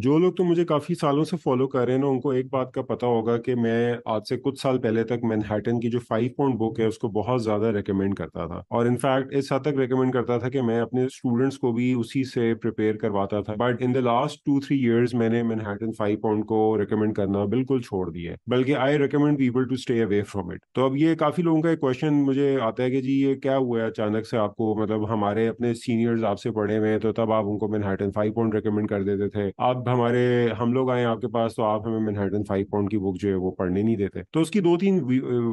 जो लोग तो मुझे काफ़ी सालों से फॉलो कर रहे हैं ना उनको एक बात का पता होगा कि मैं आज से कुछ साल पहले तक मैनहैटन की जो फाइव पॉइंट बुक है उसको बहुत ज़्यादा रिकमेंड करता था और इनफैक्ट इस हद तक रिकमेंड करता था कि मैं अपने स्टूडेंट्स को भी उसी से प्रिपेयर करवाता था but in the last two three years मैंने मैनहैटन फाइव पॉइंट को रिकमेंड करना बिल्कुल छोड़ दिया बल्कि I recommend people to stay away from it तो अब ये काफ़ी लोगों का एक क्वेश्चन मुझे आता है कि जी ये क्या हुआ है अचानक से आपको मतलब हमारे अपने सीनियर्स आपसे पढ़े हुए हैं तो तब आप उनको मैनहैटन फाइव पॉइंट रिकमेंड कर देते थे आप हमारे हम लोग आए आपके पास तो आप हमें मिनहटन फाइव पाउंड की बुक जो है वो पढ़ने नहीं देते तो उसकी दो तीन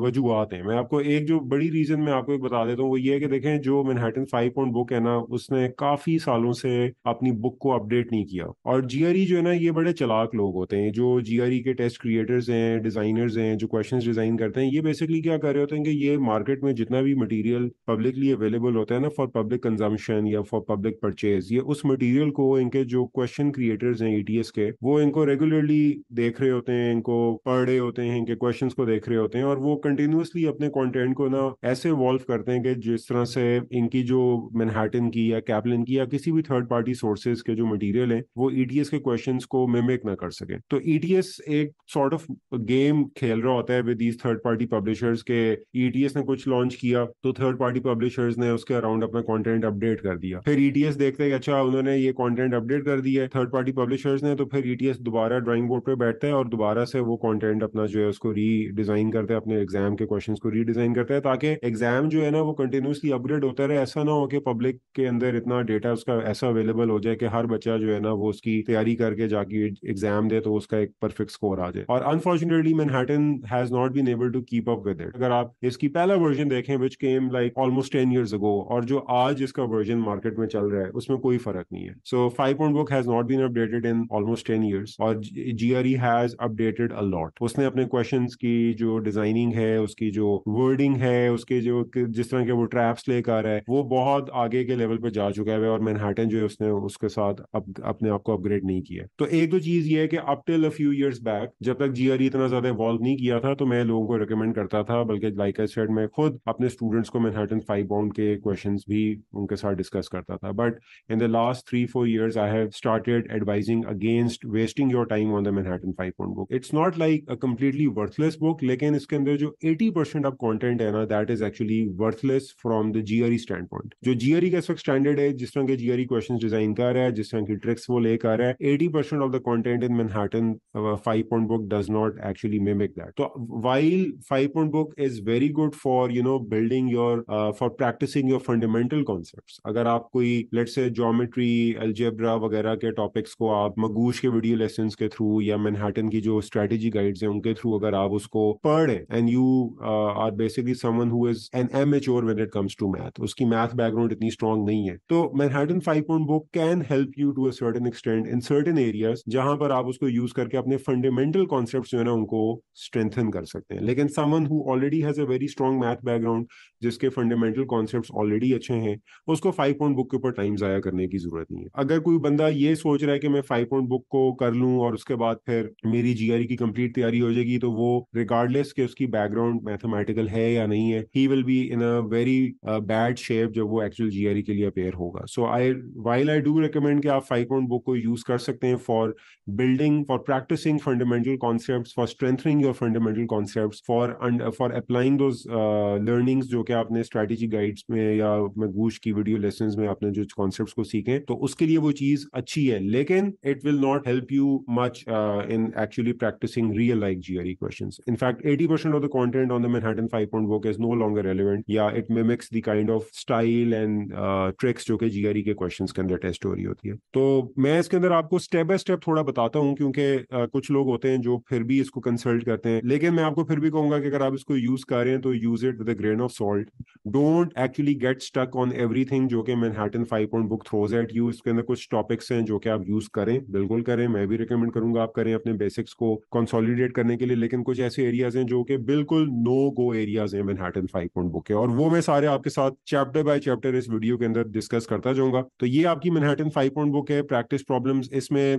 वजूहत हैं मैं आपको एक जो बड़ी रीजन मैं आपको बता देता हूँ वो ये है कि देखें जो मिनहटन फाइव पाउंड बुक है ना उसने काफी सालों से अपनी बुक को अपडेट नहीं किया और जी e जो है ना ये बड़े चलाक लोग होते हैं जो जी e के टेस्ट क्रिएटर्स हैं डिजाइनर्स हैं जो क्वेश्चन डिजाइन करते हैं ये बेसिकली क्या कर रहे होते हैं कि ये मार्केट में जितना भी मटीरियल पब्लिकली अवेलेबल होता है ना फॉर पब्लिक कंजम्पन या फॉर पब्लिक परचेज ये उस मटीरियल को इनके जो क्वेश्चन क्रिएटर्स हैं बीटीएस के वो इनको रेगुलरली देख रहे होते हैं इनको पढ़ रहे होते हैं इनके क्वेश्चंस को देख रहे होते हैं और वो कंटिन्यूसली अपने कंटेंट को ना ऐसे इवॉल्व करते हैं कि जिस तरह से इनकी जो मैनहाटन की या कैपलिन की या किसी भी थर्ड पार्टी सोर्सेज के जो मटीरियल है वो ईटीएस e के क्वेश्चन को मेमेक ना कर सके तो ईटीएस e एक सॉर्ट ऑफ गेम खेल रहा होता है with these third party publishers के ईटीएस e ने कुछ लॉन्च किया तो थर्ड पार्टी पब्लिशर्स ने उसके अराउंड अपना कॉन्टेंट अपडेट कर दिया फिर ईटीएस देखते हैं अच्छा उन्होंने ये कॉन्टेंट अपडेट कर दिया है थर्ड पार्टी पब्लिशर्स एडिटर्स ने तो फिर ईटीएस e दोबारा ड्राइंग बोर्ड पर बैठते हैं और दोबारा से वो कॉन्टेंट अपना जो है उसको रीडिजाइन करते हैं अपने एग्जाम के क्वेश्चन को रीडिजाइन करते हैं ताकि एग्जाम जो है ना वो कंटिन्यूसली अपग्रेड होता रहे ऐसा ना हो कि पब्लिक के अंदर इतना डेटा उसका ऐसा अवेलेबल हो जाए कि हर बच्चा जो है ना वो उसकी तैयारी करके जाके एग्जाम दे तो उसका एक परफेक्ट स्कोर आ जाए और unfortunately Manhattan has not been able to keep up with it अगर आप इसकी पहला वर्जन देखें which came like almost ten years ago और जो आज इसका वर्जन मार्केट में चल रहा है उसमें कोई फर्क नहीं है so five point book has not been updated in almost ten years और जी हैज अपडेटेड अ उसने अपने क्वेश्चंस की जो डिजाइनिंग है उसकी जो वर्डिंग है उसके जो जिस तरह के वो ट्रैप्स लेकर है वो बहुत आगे के लेवल पे जा चुका है और मैनहाटन जो है उसने उसके साथ अप, अपने आप को अपग्रेड नहीं किया तो एक दो तो चीज ये है कि up till a few years back जब तक जी e इतना ज्यादा इवॉल्व नहीं किया था तो मैं लोगों को रिकमेंड करता था बल्कि लाइक आई सेड मैं खुद अपने स्टूडेंट्स को मैनहाटन फाइव बाउंड के क्वेश्चन भी उनके साथ डिस्कस करता था but in the last three four years I have started advising against wasting your time on the Manhattan five point book it's not like a completely worthless book लेकिन इसके अंदर जो एटी परसेंट ऑफ कॉन्टेंट है ना that is actually worthless from the GRE standpoint जो GRE e का इसका standard है जिस तरह के जीआरई क्वेश्चन डिजाइन कर रहा है जिस तरह की ट्रिक्स वो लेकर आ रहा है eighty percent of the content in Manhattan five point book does not actually mimic that तो while five point book is very good for you know building your for practising your fundamental concept अगर आप कोई late से geometry algebra वगैरह के topics को आप Magoosh के वीडियो लेसन के थ्रू या मैनहटन की जो स्ट्रेटेजी गाइड्स हैं उनके थ्रू अगर आप उसको पढ़ें and you are basically someone who is an M H or when it comes to math उसकी मैथ बैकग्राउंड इतनी स्ट्रांग नहीं है तो Manhattan five point book can help you to certain extent in certain areas जहां पर आप उसको use करके अपने फंडामेंटल कॉन्सेप्ट जो है ना उनको स्ट्रेंथन कर सकते हैं लेकिन someone who already has a very strong math background जिसके फंडामेंटल कॉन्सेप्ट ऑलरेडी अच्छे हैं उसको फाइव पॉइंट बुक के ऊपर टाइम जाया करने की जरूरत नहीं है अगर कोई बंदा ये सोच रहा है कि मैं फाइव अकाउंट बुक को कर लूँ और उसके बाद फिर मेरी जीआरई e की कंप्लीट तैयारी हो जाएगी तो वो रिगार्डलेस कि उसकी बैकग्राउंड मैथमेटिकल है या नहीं है he will be in a very bad shape जब वो एक्चुअल जीआरई e के लिए अपेयर होगा so I while I do recommend कि आप फाइकोन बुक को यूज कर सकते हैं for building for practising fundamental concept for strengthening your fundamental concept for for applying those learnings जो कि आपने स्ट्रेटेजी गाइड्स में या मैं गूश की वीडियो लेसन में आपने जो कॉन्सेप्ट को सीखे तो उसके लिए वो चीज अच्छी है लेकिन it it will not help you much uh, in actually practicing real like GRE questions. In fact, 80% of the content on the Manhattan 5 point book is no longer relevant. Yeah, it mimics the kind of style and uh, tricks जो कि GRE के questions के अंदर test हो रही होती है तो मैं इसके अंदर आपको स्टेप बाय स्टेप थोड़ा बताता हूँ क्योंकि uh, कुछ लोग होते हैं जो फिर भी इसको कंसल्ट करते हैं लेकिन मैं आपको फिर भी कहूंगा कि अगर आप इसको यूज कर रहे हैं तो use it with grain of salt don't actually get stuck on everything जो कि Manhattan five point book throws at you इसके अंदर कुछ टॉपिक्स हैं जो कि आप यूज करें बिल्कुल करें मैं भी रिकमेंड करूंगा आप करें अपने बेसिक्स को कंसोलिडेट करने के लिए लेकिन कुछ ऐसे एरियाज हैं जो कि बिल्कुल नो गो एरियाज हैं मैनहाटन फाइव पॉइंट बुक के और वो मैं सारे आपके साथ चैप्टर बाय चैप्टर इस वीडियो के अंदर डिस्कस करता जाऊंगा तो ये आपकी मैनहाटन फाइव पॉइंट बुक है प्रैक्टिस प्रॉब्लम इसमें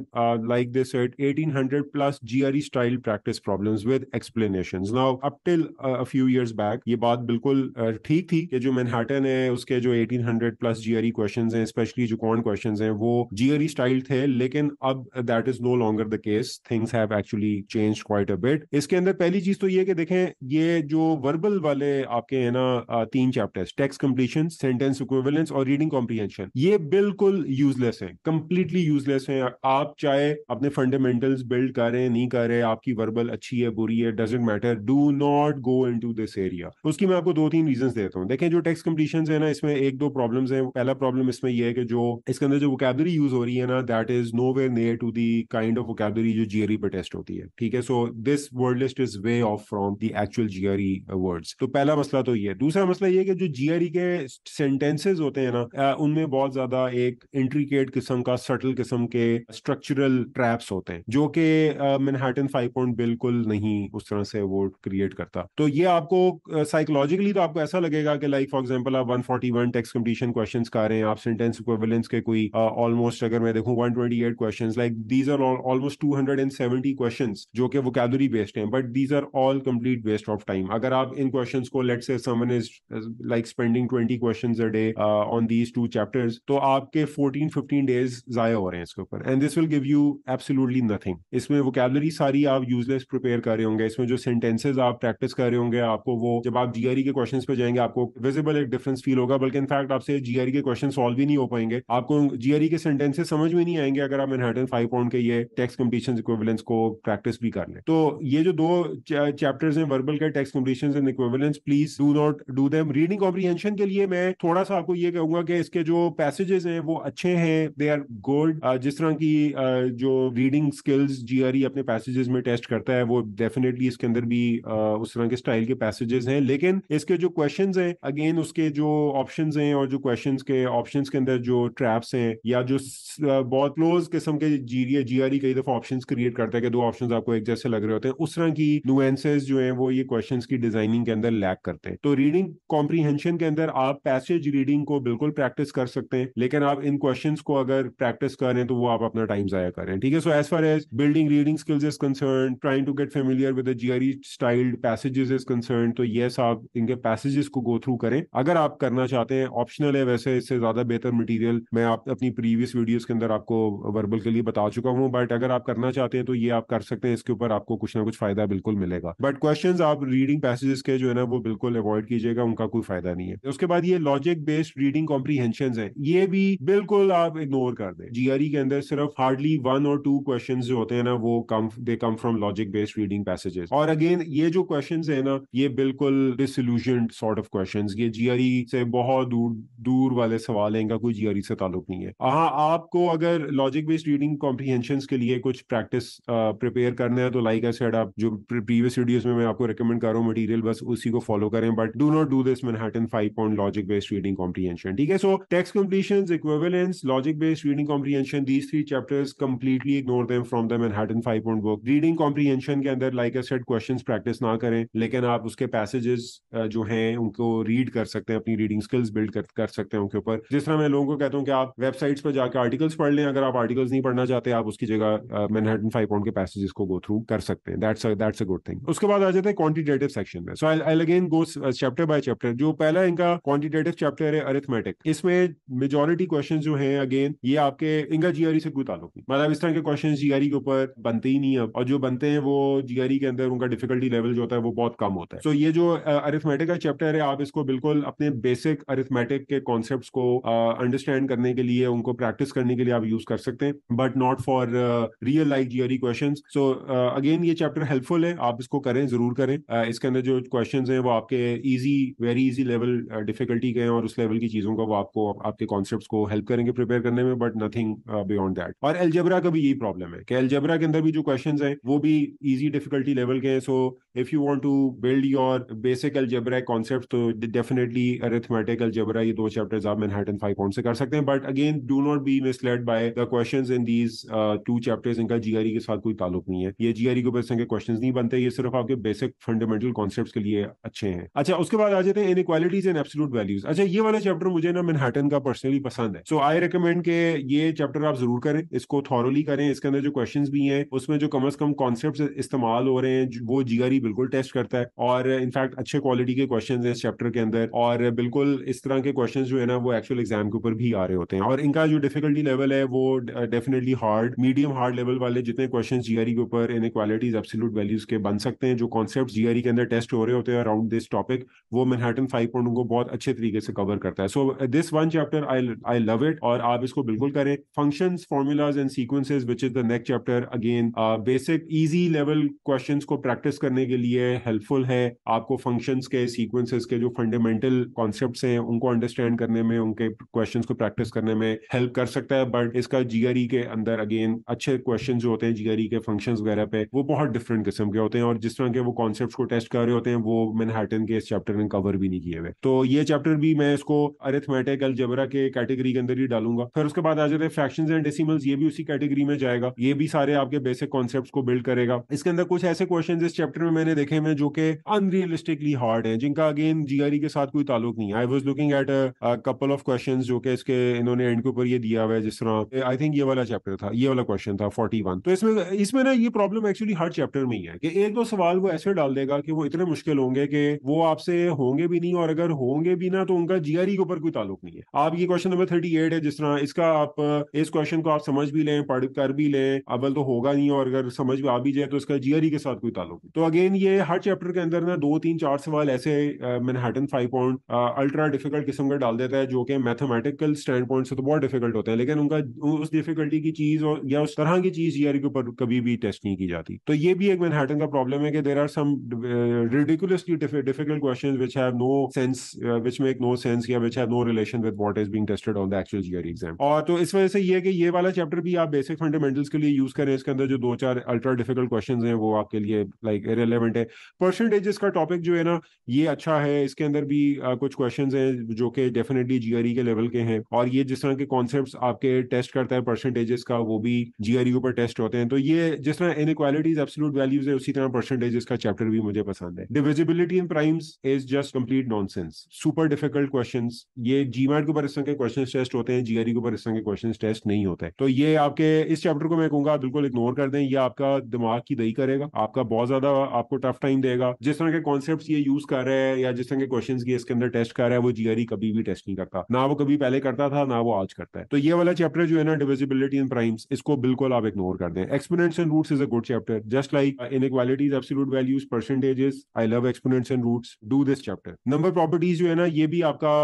like this eight eighteen hundred plus GRE style practice problem with explanation now up till few years back ये बात बिल्कुल ठीक uh, थी कि जो मैनहाटन है उसके जो हंड्रेड प्लस जीआरई क्वेश्चन है स्पेशली जो कौन क्वेश्चन है वो जीआरई स्टाइल e थे लेकिन अब that is no longer the case things have actually change quite a bit इसके अंदर पहली चीज तो ये कि देखें ये जो वर्बल वाले आपके है ना तीन chapters text completion sentence equivalence और रीडिंग कॉम्प्रीहेंशन ये बिल्कुल यूजलेस है कंप्लीटली यूजलेस है आप चाहे अपने फंडामेंटल्स बिल्ड करें नहीं कर हैं आपकी वर्बल अच्छी है बुरी है doesn't matter do not go into this area उसकी मैं आपको दो तीन रीजन देता हूँ देखें जो टेक्स कंप्लीशन है ना इसमें एक दो प्रॉब्लम है पहला प्रॉब्लम इसमें यह है कि जो इसके अंदर जो वोकेबलरी यूज हो रही है ना that is no way nowhere near to the kind of vocabulary जो GRE पे टेस्ट होती है ठीक है so this word list is way off from the actual GRE words तो पहला मसला तो ये दूसरा मसला ये कि जो GRE के सेंटेंसेस होते हैं ना uh, उनमें बहुत ज्यादा एक इंट्रिकेट किस्म का सटल किस्म के स्ट्रक्चरल ट्रैप्स होते हैं जो कि मैनहटन फाइव पॉइंट बिल्कुल नहीं उस तरह से वो क्रिएट करता तो ये आपको साइकोलॉजिकली uh, तो आपको ऐसा लगेगा कि लाइक फॉर एग्जाम्पल आप 141 टेक्स कंपटीशन क्वेश्चंस कर रहे हैं आप सेंटेंस इक्विवेलेंस के कोई ऑलमोस्ट uh, अगर मैं देखूं 128 question questions like these are all, almost 270 questions जो कि vocabulary based हैं but these are all complete waste of time अगर आप इन questions को let's say someone is like spending 20 questions a day uh, on these two chapters तो आपके 14 15 days जाया हो रहे हैं इसके ऊपर and this will give you absolutely nothing इसमें vocabulary सारी आप useless prepare कर रहे होंगे इसमें जो sentences आप practice कर रहे होंगे आपको वो जब आप GRE के questions पे जाएंगे आपको विजिबल एक डिफरेंस फील होगा बल्कि इनफैक्ट आपसे जीआरई के क्वेश्चन सॉल्व ही नहीं हो पाएंगे आपको जीआरई के सेंटेंसेस समझ में नहीं आएंगे अगर आप हंड्रेड फाइव पाउंड के ये टैक्स कम्पिटिशन इक्विवेलेंस को प्रैक्टिस भी कर ले तो ये जो दो चैप्टर्स हैं वर्बल के text completion and equivalence please do not do them reading comprehension के लिए मैं थोड़ा सा आपको ये कहूंगा कि इसके जो पैसेजेस हैं वो अच्छे हैं दे आर गुड जिस तरह की uh, जो रीडिंग स्किल्स जी अपने पैसेजेस में टेस्ट करता है वो डेफिनेटली इसके अंदर भी uh, उस तरह के स्टाइल के पैसेजेस हैं लेकिन इसके जो क्वेश्चन है अगेन उसके जो ऑप्शन हैं और जो क्वेश्चन के ऑप्शन के अंदर जो ट्रैप्स हैं या जो बहुत क्लोज के किस्म के जी जीआरई कई दफा ऑप्शंस क्रिएट करता है कि दो ऑप्शंस आपको एक जैसे लग रहे होते हैं उस तरह की नुएंसेस जो है वो ये क्वेश्चंस की डिजाइनिंग के अंदर लैक करते हैं तो रीडिंग कॉम्प्रीहेंशन के अंदर आप पैसेज रीडिंग को बिल्कुल प्रैक्टिस कर सकते हैं लेकिन आप इन क्वेश्चन को अगर प्रैक्टिस करें तो वो आप अपना टाइम जाया करें ठीक है so as far as building reading skills is concern trying to get familiar with GRE styled passages is concern तो यस आप इनके पैसेजेस को गो थ्रू करें अगर आप करना चाहते हैं ऑप्शनल है वैसे इससे ज्यादा बेहतर मटीरियल मैं आप अपनी प्रीवियस वीडियोस के अंदर आपको वर्बल एग्जाम्पल के लिए बता चुका हूँ बट अगर आप करना चाहते हैं तो ये आप कर सकते हैं इसके ऊपर आपको कुछ ना कुछ फायदा बिल्कुल मिलेगा बट क्वेश्चन आप रीडिंग पैसेजेस के जो है ना वो बिल्कुल अवॉइड कीजिएगा उनका कोई फायदा नहीं है उसके बाद ये लॉजिक बेस्ड रीडिंग कॉम्प्रीहेंशन है ये भी बिल्कुल आप इग्नोर कर दें जीआरई e के अंदर सिर्फ हार्डली वन और टू क्वेश्चन जो होते हैं ना वो come they come from logic based reading passages और अगेन ये जो क्वेश्चन है ना ये बिल्कुल डिसोल्यूशन सॉर्ट ऑफ क्वेश्चन ये जीआरई e से बहुत दूर दूर वाले सवाल है इनका कोई जीआरई e से ताल्लुक नहीं है हाँ आपको अगर लॉजिक बेस्ड रीडिंग कॉम्प्रीहेंशन के लिए कुछ प्रैक्टिस प्रिपेयर करना है तो लाइक आई सेड आप जो प्रीवियस वीडियोस में मैं आपको रिकमेंड कर रहा हूँ मटेरियल बस उसी को फॉलो करें but do not do this Manhattan five point logic based reading comprehension ठीक है so text completion equivalence logic based reading comprehension these three chapters completely ignore them from the Manhattan five point book reading comprehension के अंदर like I said question practice ना करें लेकिन आप उसके passages जो है उनको रीड कर सकते हैं अपनी रीडिंग स्किल्स बिल्ड कर, कर सकते हैं उनके ऊपर जिस तरह मैं लोगों को कहता हूँ कि आप वेबसाइट्स पर जाकर आर्टिकल्स पढ़ लें अगर आप आर्टिकल्स नहीं पढ़ना चाहते आप उसकी जगह मैनहटन फाइव पॉइंट के पैसेजेस को गो थ्रू कर सकते हैं that's that's a good thing उसके बाद आ जाते हैं क्वांटिटेटिव सेक्शन में so I I again go chapter by chapter जो पहला इनका क्वांटिटेटिव चैप्टर है अरिथमेटिक इसमें मेजोरिटी क्वेश्चन जो है अगेन ये आपके इनका जीआरई e से कोई ताल्लुक नहीं मतलब इस तरह के क्वेश्चन जीआरई e के ऊपर बनते ही नहीं है और जो बनते हैं वो जीआरई e के अंदर उनका डिफिकल्टी लेवल जो होता है वो बहुत कम होता है सो so ये जो अरिथमेटिक का चैप्टर है आप इसको बिल्कुल अपने बेसिक अरिथमेटिक के कॉन्सेप्ट को अंडरस्टैंड करने के लिए उनको प्रैक्टिस करने के लिए आप यूज कर सकते हैं but not for real life GRE question so again ये चैप्टर हेल्पफुल है आप इसको करें जरूर करें uh, इसके अंदर जो क्वेश्चन है वो आपके easy very easy level difficulty के हैं और उस लेवल की चीज़ों का वो आपको आपके कॉन्सेप्ट को हेल्प करेंगे प्रिपेयर करने में बट नथिंग बियॉन्ड दैट और एलजबरा का भी यही प्रॉब्लम है कि एलजबरा के अंदर भी जो क्वेश्चन है वो भी ईजी डिफिकल्टी लेवल के हैं so if you want to build your basic algebra concept तो डेफिनेटली अरिथमेटिक एलजबरा ये दो चैप्टर्स आप मैनहटन फाइव पॉइंट से कर सकते हैं but again do not be misled by the question in these two chapters इनका जीआरई e के साथ कोई ताल्लुक नहीं है ये जीआरई e के ऊपर इस तरह के क्वेश्चन नहीं बनते ये सिर्फ आपके बेसिक फंडामेंटल कॉन्सेप्ट के लिए अच्छे हैं अच्छा उसके बाद आ जाते हैं inequalities and absolute values अच्छा ये वाला चैप्टर मुझे ना मैनहटन का पर्सनली पसंद है सो आई रिकमेंड के ये चैप्टर आप जरूर करें इसको थॉरली करें इसके अंदर जो क्वेश्चन भी हैं उसमें जो कम अज कम कॉन्सेप्ट इस्तेमाल हो रहे हैं वो जीआरई e बिल्कुल टेस्ट करता है और इनफैक्ट अच्छे क्वालिटी के क्वेश्चन है इस चैप्टर के अंदर और बिल्कुल इस तरह के क्वेश्चन जो है ना वो एक्चुअल एग्जाम के ऊपर भी आ रहे होते हैं और इनका जो डिफिकल्टी लेवल है वो definite uh, definitely hard medium hard level वाले जितने क्वेश्चन जीआरई के ऊपर इन इक्वालिटीज एब्सोल्यूट वैल्यूज के बन सकते हैं जो कॉन्सेप्ट जीआरई के अंदर टेस्ट हो रहे होते हैं अराउंड दिस टॉपिक वो मैनहटन फाइव पॉइंट को बहुत अच्छे तरीके से कवर करता है so this one chapter I I love it और आप इसको बिल्कुल करें function formulas and sequences which is the next chapter again basic easy level question को प्रैक्टिस करने के लिए हेल्पफुल है आपको फंक्शन के सीक्वेंसेज के जो फंडामेंटल कॉन्सेप्ट हैं उनको अंडरस्टैंड करने में उनके क्वेश्चन को प्रैक्टिस करने में हेल्प कर सकता है बट इसका जीआरई के के अंदर अगेन अच्छे क्वेश्चन जो होते हैं जीआरई के फंक्शन वगैरह पे वो बहुत डिफरेंट किस्म के होते हैं और जिस तरह के वो कॉन्सेप्ट को टेस्ट कर रहे होते हैं वो मैनहाटन के इस चैप्टर में कवर भी नहीं किए हुए तो ये चैप्टर भी मैं इसको अरिथमेटिक अलजबरा के कैटेगरी के अंदर ही डालूंगा फिर उसके बाद आ जाते हैं फ्रैक्शन एंड डेसिमल्स ये भी उसी कैटेगरी में जाएगा ये भी सारे आपके बेसिक कॉन्सेप्ट को बिल्ड करेगा इसके अंदर कुछ ऐसे क्वेश्चन इस चैप्टर में मैंने देखे हैं जो कि अनरियलिस्टिकली हार्ड है जिनका अगेन जीआरई के साथ कोई ताल्लुक नहीं I was looking at couple of question जो कि इसके इन्होंने एंड के ऊपर ये दिया हुआ है जिस तरह आई थिंक ये वाला वाला चैप्टर था ये वाला क्वेश्चन था फोर्टी वन तो इसमें इसमें ना ये प्रॉब्लम एक्चुअली हर चैप्टर में ही है कि एक दो सवाल वो ऐसे डाल देगा कि वो इतने मुश्किल होंगे कि वो आपसे होंगे भी नहीं और अगर होंगे भी ना तो उनका जीआरई e के ऊपर कोई ताल्लुक नहीं है आप ये क्वेश्चन नंबर थर्टी एट है जिस तरह इसका आप इस क्वेश्चन को आप समझ भी लें पढ़ कर भी लें अवल तो होगा नहीं और अगर समझ भी आ भी जाए तो इसका जीआरई e के साथ कोई ताल्लुक नहीं तो अगेन ये हर चैप्टर के अंदर ना दो तीन चार सवाल ऐसे Manhattan five point ultra difficult किस्म का डाल देता है जो कि मैथमेटिकल स्टैंड पॉइंट से तो बहुत डिफिकल्ट होते हैं लेकिन उनका उस डिफिकल्ट क्वालिटी की चीज और या उस तरह की चीज ईयर के ऊपर कभी भी टेस्ट नहीं की जाती तो ये भी एक मैनहटन का प्रॉब्लम है कि there are some ridiculously difficult question which have no sense which make no sense या which have no relation with what is being tested on the actual the exam और तो इस वजह से ये कि ये वाला चैप्टर भी आप बेसिक फंडामेंटल्स के लिए यूज करें इसके अंदर जो दो चार अल्ट्रा डिफिकल्ट क्वेश्चन है वो आपके लिए लाइक like, रिलेवेंट है परसेंटेजेस का टॉपिक जो है ना ये अच्छा है इसके अंदर भी आ, uh, कुछ क्वेश्चन है जो कि डेफिनेटली जीआरई के लेवल के हैं और ये जिस तरह के कॉन्सेप्ट आपके टेस्ट करता है परसेंटेज परसेंटेजेस का वो भी जीआरयू पर टेस्ट होते हैं तो ये जिस तरह इनक्वालिटीज एब्सोलूट वैल्यूज है उसी तरह परसेंटेजेस का चैप्टर भी मुझे पसंद है divisibility in primes is just complete nonsense super difficult question ये जीमैट के ऊपर इस तरह के क्वेश्चन टेस्ट होते हैं जीआरयू e के ऊपर इस तरह के क्वेश्चन टेस्ट नहीं होते तो ये आपके इस चैप्टर को मैं कहूंगा बिल्कुल इग्नोर कर दें ये आपका दिमाग की दही करेगा आपका बहुत ज्यादा आपको टफ टाइम देगा जिस तरह के कॉन्सेप्ट ये यूज कर रहे हैं या जिस तरह के क्वेश्चन ये इसके अंदर टेस्ट कर रहा है वो जीआरई e कभी भी टेस्ट नहीं करता ना वो कभी पहले करता था ना वो आज करता है तो ये वाला चैप्टर जो है ना डिविजिबिलिटी इनइक्वालिटी इन प्राइम्स इसको बिल्कुल आप इग्नोर कर दें exponents and roots is a good chapter just like inequalities absolute values percentages I love exponents and roots do this chapter number properties जो है ना ये भी आपका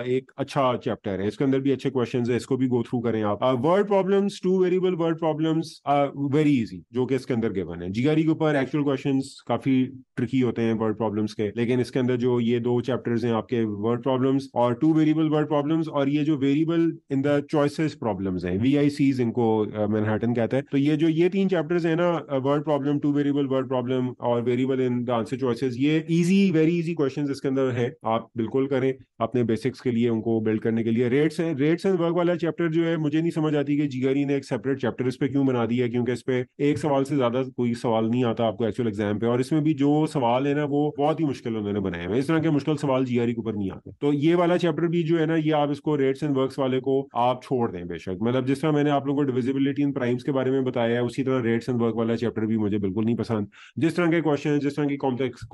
uh, एक अच्छा चैप्टर है इसके अंदर भी अच्छे क्वेश्चंस है इसको भी गो थ्रू करें आप word problems two variable word problems are very easy जो कि इसके अंदर गिवन है जीआरई के ऊपर एक्चुअल क्वेश्चंस काफी ट्रिकी होते हैं वर्ड प्रॉब्लम्स के लेकिन इसके अंदर जो ये दो चैप्टर्स हैं आपके वर्ड प्रॉब्लम्स और टू वेरिएबल वर्ड प्रॉब्लम्स और ये जो variable in the choices problems हैं वीआईसी सीज इनको मैनहटन कहता है तो ये जो ये तीन चैप्टर्स है ना word problem two variable word problem और variable in the answer choices ये इजी वेरी इजी क्वेश्चंस इसके अंदर है आप बिल्कुल करें अपने बेसिक्स के लिए उनको बिल्ड करने के लिए रेट्स हैं रेट्स एंड वर्क वाला चैप्टर जो है मुझे नहीं समझ आती कि जीआरई ने एक सेपरेट चैप्टर इस पे क्यों बना दिया क्योंकि इस पे एक सवाल से ज्यादा कोई सवाल नहीं आता आपको एक्चुअल एग्जाम पे और इसमें भी जो सवाल है ना वो बहुत ही मुश्किल उन्होंने बनाए हैं इस तरह के मुश्किल सवाल जीआरई के ऊपर नहीं आते तो ये वाला चैप्टर भी जो है ना ये आप इसको रेट्स एंड वर्क वाले को आप छोड़ दें बेशक मतलब जिस तरह मैंने आप लोगों को डिविजिबिलिटी इन प्राइम्स के बारे में बताया है उसी तरह रेट्स एंड वर्क वाला चैप्टर भी मुझे बिल्कुल नहीं पसंद जिस तरह के क्वेश्चन जिस तरह की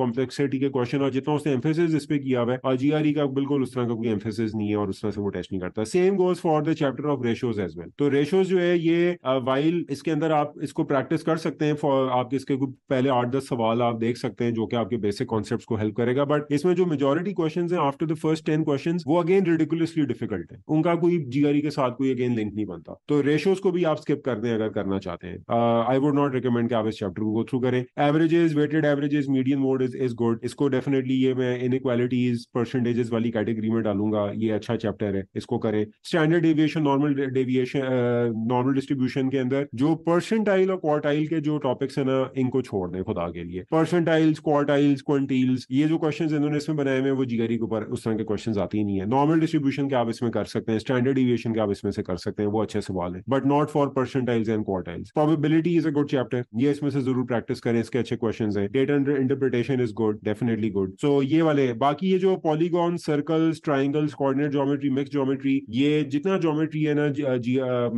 कॉम्प्लेक्सिटी के क्वेश्चन और जितना उसने एम्फेसिस इस पे किया हुआ है जी आर e का बिल्कुल उस तरह का कोई एम्फेसिस नहीं है और उस तरह से वो टेस्ट नहीं करता same goes for the chapter of ratios as well तो रेशोज जो है ये वाइल इसके अंदर आप इसको प्रैक्टिस कर सकते हैं फॉर आपके इसके पहले आठ दस सवाल आप देख सकते हैं जो कि आपके बेसिक कॉन्सेप्ट को हेल्प करेगा बट इसमें जो मेजोरिटी क्वेश्चन है after the first ten question वो अगेन रेडिकुलसली डिफिकल्ट है उनका कोई जीआरई e के साथ कोई अगेन लिंक नहीं बनता तो रेशियोज को भी आप स्किप कर दें अगर करना चाहते हैं आई वुड नॉट रिकमेंड कि आप इस चैप्टर को गो थ्रू करें averages weighted averages medium mode is is good इसको डेफिनेटली ये मैं इन इक्वालिटीज परसेंटेजेस वाली कैटेगरी में डालूंगा ये अच्छा चैप्टर है इसको करें standard deviation normal deviation normal distribution के अंदर जो परसेंटाइल और क्वार्टाइल के जो टॉपिक्स है ना इनको छोड़ दें खुदा के लिए परसेंटाइल्स क्वार्टाइल्स क्वेंटील्स ये जो क्वेश्चन इन्होंने इसमें बनाए हुए वो जीगरी के ऊपर उस तरह के क्वेश्चन आती ही नहीं है नॉर्मल डिस्ट्रीब्यूशन के आप इसमें कर सकते हैं स्टैंडर्ड डिविएशन के आप इसमें से कर सकते हैं वो अच्छे सवाल है है but not for percentiles and quartiles probability is a good chapter ये इसमें से जरूर प्रैक्टिस करें इसके अच्छे क्वेश्चन है data interpretation is good definitely good so ये वाले बाकी ये जो polygon circles triangles coordinate geometry mix geometry ये जितना ज्योमेट्री है ना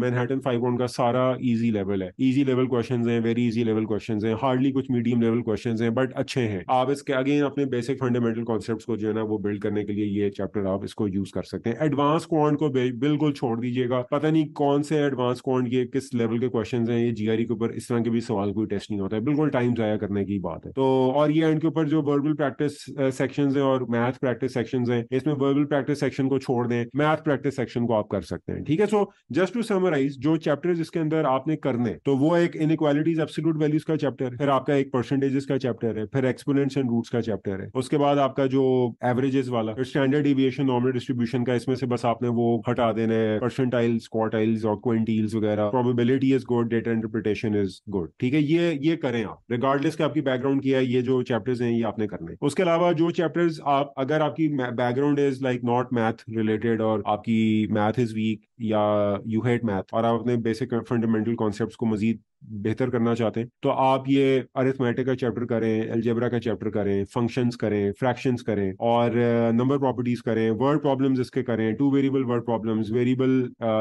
मैनहटन फाइव का सारा इजी लेवल है इजी लेवल क्वेश्चन है वेरी इजी लेवल क्वेश्चन है हार्डली कुछ मीडियम लेवल क्वेश्चन है बट अच्छे हैं आप इसके अगेन अपने बेसिक फंडामेंटल कॉन्सेप्ट को जो है ना वो बिल्ड करने के लिए ये चैप्टर आप इसको यूज कर सकते हैं एडवांस क्वांट को बिल्कुल छोड़ दीजिएगा पता नहीं कौन से एडवांस कौन ये किस लेवल के क्वेश्चन हैं ये जीआरई e के ऊपर इस तरह के भी सवाल कोई टेस्ट नहीं होता है बिल्कुल टाइम जाया करने की बात है तो और ये एंड के ऊपर जो वर्बल प्रैक्टिस सेक्शन है और मैथ प्रैक्टिस सेक्शन है इसमें वर्बल प्रैक्टिस सेक्शन को छोड़ दें मैथ प्रैक्टिस सेक्शन को आप कर सकते हैं ठीक है सो जस्ट टू समराइज जो चैप्टर जिसके अंदर आपने करने तो वो एक इन इक्वालिटीज एब्सोल्यूट वैल्यूज का चैप्टर फिर आपका एक परसेंटेजेस का चैप्टर है फिर एक्सपोनेंट्स एंड रूट्स का चैप्टर है उसके बाद आपका जो एवरेजेस वाला स्टैंडर्ड डिविएशन नॉर्मल डिस्ट्रीब्यूशन का इसमें से बस आपने वो हटा देना है परसेंटाइल्स क्वार्टाइल्स और डील्स वगैरह probability is good data interpretation is good ठीक है ये ये करें आप रिगार्डलेस के आपकी बैकग्राउंड किया है ये जो चैप्टर्स हैं ये आपने करने उसके अलावा जो चैप्टर्स आप अगर आपकी background is like not math related और आपकी मैथ इज वीक या यू हेट मैथ और आप अपने बेसिक फंडामेंटल कॉन्सेप्ट को मजीद बेहतर करना चाहते हैं तो आप ये अरिथमेटिक का चैप्टर करें एल्जेब्रा का चैप्टर करें फंक्शंस करें फ्रैक्शंस करें और नंबर uh, प्रॉपर्टीज करें वर्ड प्रॉब्लम्स इसके करें two variable word problems variable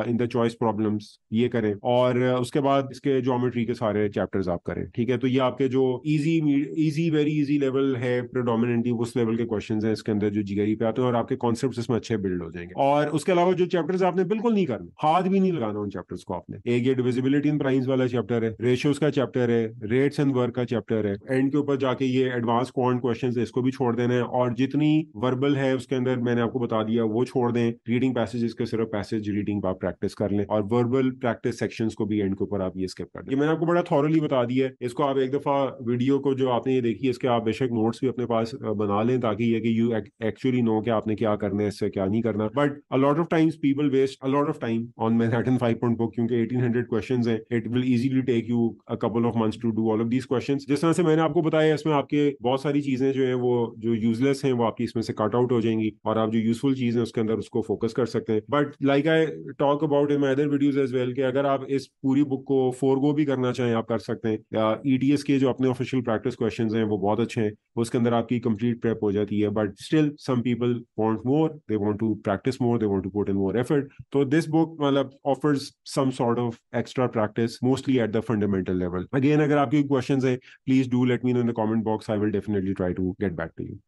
in the choice problems ये करें और uh, उसके बाद इसके ज्योमेट्री के सारे चैप्टर्स आप करें ठीक है तो ये आपके जो easy easy very easy level है प्रोडोमिनेटली उस लेवल के क्वेश्चन है इसके अंदर जो जीगरी पे आते हैं और आपके कॉन्सेप्ट इसमें अच्छे बिल्ड हो जाएंगे और उसके अलावा जो चैप्टर्स आपने बिल्कुल नहीं नहीं करना हाथ भी नहीं लगाना उन चैप्टर्स को आपने एक ये डिविजिबिलिटी इन प्राइस वाला चैप्टर है रेशियोज का चैप्टर है रेट्स एंड वर्क का चैप्टर है एंड के ऊपर जाके ये एडवांस क्वांट क्वेश्चन है इसको भी छोड़ देना है और जितनी वर्बल है उसके अंदर मैंने आपको बता दिया वो छोड़ दें रीडिंग पैसेजेस के सिर्फ पैसेज रीडिंग आप प्रैक्टिस कर लें और वर्बल प्रैक्टिस सेक्शन को भी एंड के ऊपर आप ये स्किप कर दें ये मैंने आपको बड़ा थॉरली बता दिया है इसको आप एक दफा वीडियो को जो आपने ये देखी इसके आप बेशक नोट्स भी अपने पास बना लें ताकि ये कि यू एक्चुअली नो कि आपने क्या करना है इससे क्या नहीं करना but a lot of times people waste a lot of of time on five point four क्योंकि एटीन हंड्रेड क्वेश्चन है it will easily take you a couple of months to do all of these question जिस तरह से मैंने आपको बताया इसमें आपके बहुत सारी चीजें जो है वो जो यूजलेस है वो आपकी इसमें से कट आउट हो जाएंगी और आप जो यूजफुल चीज है उसके अंदर उसको फोकस कर सकते हैं but like I talk about in my other videos as well कि अगर आप इस पूरी बुक को फोर गो भी करना चाहें आप कर सकते हैं या ईटीएस e के जो अपने ऑफिशियल प्रैक्टिस क्वेश्चन है वो बहुत अच्छे हैं उसके अंदर आपकी कंप्लीट प्रेप हो जाती है but still some people want more they want to practice more they want to put in more effort तो दिस book मतलब offers some sort of extra practice mostly at the fundamental level again अगर आपके questions है please do let me know in the comment box I will definitely try to get back to you